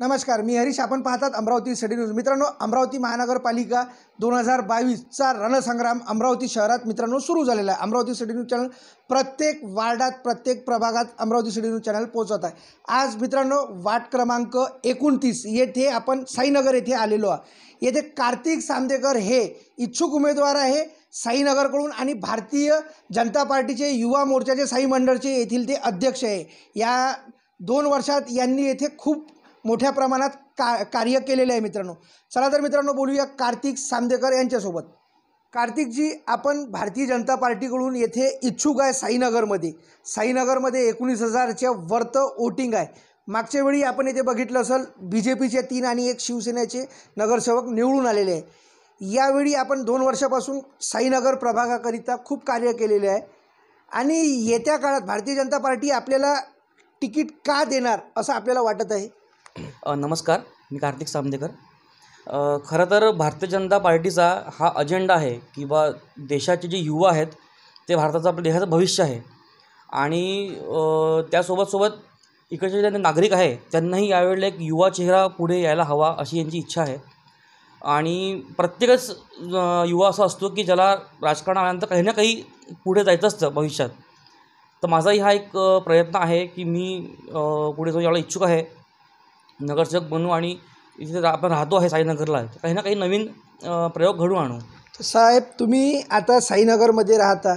नमस्कार मी हरीश आपण पाहतात अमरावती सिटी न्यूज मित्रांनो अमरावती महानगरपालिका दोन हजार बावीसचा रणसंग्राम अमरावती शहरात मित्रांनो सुरू झालेला आहे अमरावती सिटी न्यूज चॅनल प्रत्येक वार्डात प्रत्येक प्रभागात अमरावती सिटी न्यूज चॅनल पोहोचत आहे आज मित्रांनो वाट क्रमांक एकोणतीस येथे आपण साईनगर येथे आलेलो आहे येथे कार्तिक सामदेकर हे इच्छुक उमेदवार आहे साईनगरकडून आणि भारतीय जनता पार्टीचे युवा मोर्चाचे साई मंडळचे येथील ते अध्यक्ष आहे या दोन वर्षात यांनी येथे खूप मोठ्या प्रमाणात का कार्य केलेले आहे मित्रांनो चला तर मित्रांनो बोलूया कार्तिक सामदेकर यांच्यासोबत कार्तिकजी आपण भारतीय जनता पार्टीकडून येथे इच्छुक आहे साईनगरमध्ये साईनगरमध्ये एकोणीस हजारच्या वर्त वोटिंग आहे मागच्या वेळी आपण येथे बघितलं असेल बी जे पीचे तीन आणि एक शिवसेनेचे नगरसेवक निवडून आलेले आहे यावेळी आपण दोन वर्षापासून साईनगर प्रभागाकरिता खूप कार्य केलेले आहे आणि येत्या काळात भारतीय जनता पार्टी आपल्याला तिकीट का देणार असं आपल्याला वाटत आहे नमस्कार मी कार्तिक सामदेकर खरं तर भारतीय जनता पार्टीचा हा अजेंडा आहे की बा देशाचे जे युवा आहेत ते भारताचं आपल्या देशाचं भविष्य आहे आणि त्यासोबतसोबत सोबत इकडचे जे नागरिक आहे त्यांनाही यावेळेला एक युवा चेहरा पुढे यायला हवा अशी यांची इच्छा आहे आणि प्रत्येकच युवा असा असतो की ज्याला राजकारण आल्यानंतर काही ना काही पुढे जायचं असतं भविष्यात तर माझाही हा एक प्रयत्न आहे की मी पुढे जाऊन यावेळेला इच्छुक आहे नगरसेवक बनू आणि इथे आपण राहतो आहे साईनगरला काही ना काही नवीन प्रयोग घडू आणू तर साहेब तुम्ही आता साईनगरमध्ये राहता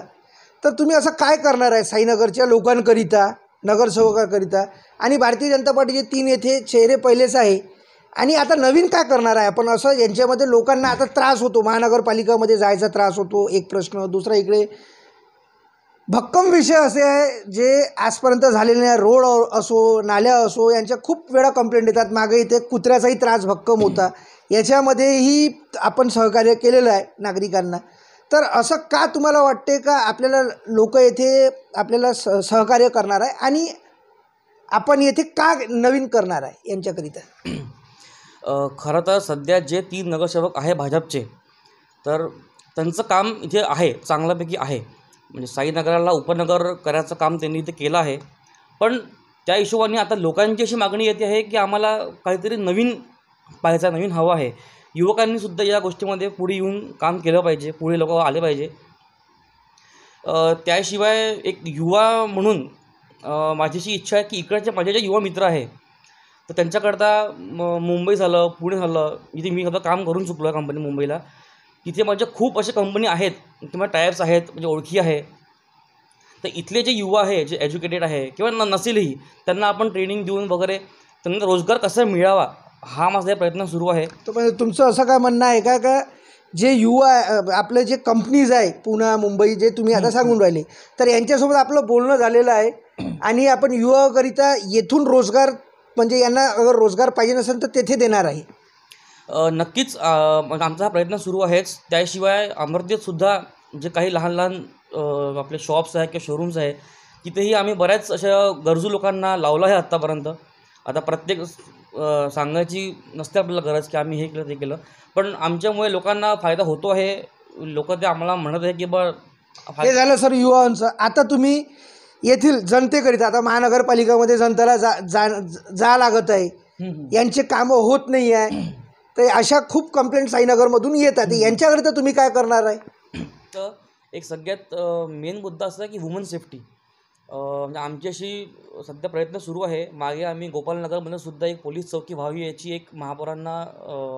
तर तुम्ही असं काय करणार आहे साईनगरच्या लोकांकरिता नगरसेवकाकरिता आणि भारतीय जनता पार्टीचे तीन येथे चेहरे पहिलेच आहे आणि आता नवीन काय करणार आहे आपण असं यांच्यामध्ये लोकांना आता त्रास होतो महानगरपालिकामध्ये जायचा त्रास होतो एक प्रश्न दुसरा इकडे भक्कम विषय असे आहे जे आजपर्यंत झालेले रोड असो नाल्या असो यांच्या खूप वेळा कंप्लेंट येतात मागे इथे कुत्र्याचाही त्रास भक्कम होता याच्यामध्येही आपण सहकार्य केलेलं आहे नागरिकांना तर असं का तुम्हाला वाटते का आपल्याला लोक येथे आपल्याला स सहकार्य करणार आहे आणि आपण येथे का नवीन करणार आहे यांच्याकरिता खरं तर सध्या जे तीन नगरसेवक आहे भाजपचे तर त्यांचं काम इथे आहे चांगल्यापैकी आहे म्हणजे साईनगराला उपनगर करायचं काम त्यांनी इथे केलं आहे पण त्या हिशोबाने आता लोकांची अशी मागणी येते आहे की आम्हाला काहीतरी नवीन पाहायचा नवीन हवा आहे युवकांनी सुद्धा या गोष्टीमध्ये पुढे येऊन काम केलं पाहिजे पुढे लोक आले पाहिजे त्याशिवाय एक युवा म्हणून अशी इच्छा आहे की इकडचे माझे जे युवा मित्र आहे तर त्यांच्याकरता मुंबई झालं पुणे झालं इथे मी सुद्धा काम करून चुकलो आहे कंपनी मुंबईला तिथे माझ्या खूप असे कंपनी आहेत किंवा टायर्स आहेत म्हणजे ओळखी आहे तर इथले जे युवा आहे जे एज्युकेटेड आहे किंवा न नसेलही त्यांना आपण ट्रेनिंग देऊन वगैरे त्यांना रोजगार कसा मिळावा हा माझा प्रयत्न सुरू आहे तर म्हणजे तुमचं असं काय म्हणणं आहे का का जे युवा आपलं जे कंपनीज आहे पुणे मुंबई जे तुम्ही आता सांगून राहिले तर यांच्यासोबत आपलं बोलणं झालेलं आहे आणि आपण युवाकरिता येथून रोजगार म्हणजे यांना अगर रोजगार पाहिजे नसेल तर तेथे देणार आहे नक्कीच म्हणजे आमचा प्रयत्न सुरू आहेच त्याशिवाय सुद्धा जे काही लहान लहान आपले शॉप्स आहे किंवा शोरूम्स आहे तिथेही आम्ही बऱ्याच अशा गरजू लोकांना लावलं आहे आत्तापर्यंत आता प्रत्येक सांगायची नसते आपल्याला गरज की आम्ही हे केलं ते केलं पण आमच्यामुळे लोकांना फायदा होतो आहे लोक ते आम्हाला म्हणत आहे की बा झालं सर युवांचं आता तुम्ही येथील जनतेकरिता आता महानगरपालिकामध्ये जनतेला जा जा, जा लागत आहे यांचे कामं होत नाही आहे तर अशा खूप कंप्लेंट साईनगरमधून येतात यांच्याकडे तर तुम्ही काय करणार आहे तर एक सगळ्यात मेन मुद्दा असा की वुमन सेफ्टी म्हणजे आमची अशी सध्या प्रयत्न सुरू आहे मागे आम्ही गोपालनगरमधून सुद्धा एक पोलीस चौकी व्हावी याची एक महापौरांना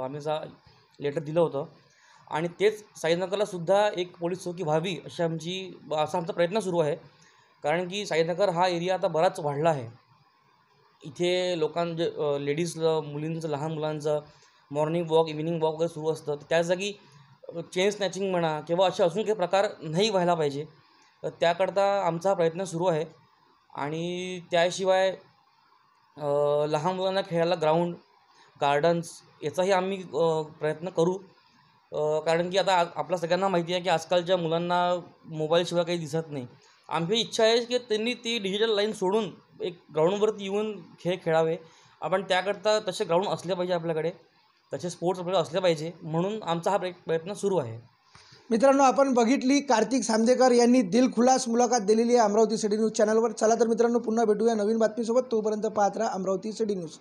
आम्ही जा लेटर दिलं होतं आणि तेच साईनगरला सुद्धा एक पोलीस चौकी व्हावी अशी आमची असा आमचा प्रयत्न सुरू आहे कारण की साईनगर हा एरिया आता बराच वाढला आहे इथे लोकां लेडीज मुलींचं लहान मुलांचं मॉर्निंग वॉक इव्हिनिंग वॉक वगैरे सुरू असतं त्या जागी चेन स्नॅचिंग म्हणा किंवा असे अजून काही प्रकार नाही व्हायला पाहिजे तर त्याकरता आमचा प्रयत्न सुरू आहे आणि त्याशिवाय लहान मुलांना खेळायला ग्राउंड गार्डन्स याचाही आम्ही प्रयत्न करू कारण की आता आपल्या सगळ्यांना माहिती आहे की आजकालच्या मुलांना मोबाईलशिवाय काही दिसत नाही आमची इच्छा आहे की त्यांनी ती डिजिटल लाईन सोडून एक ग्राउंडवरती येऊन खेळ खेळावे आपण त्याकरता तसे ग्राउंड असले पाहिजे आपल्याकडे तसे स्पोर्ट्स आपल्याला असले पाहिजे म्हणून आमचा हा प्रयत्न सुरू आहे मित्रांनो आपण बघितली कार्तिक सामदेकर यांनी दिलखुलास मुलाखत दिलेली आहे अमरावती सिटी न्यूज चॅनलवर चला तर मित्रांनो पुन्हा भेटूया नवीन बातमीसोबत तोपर्यंत पाहत राहा अमरावती सिटी न्यूज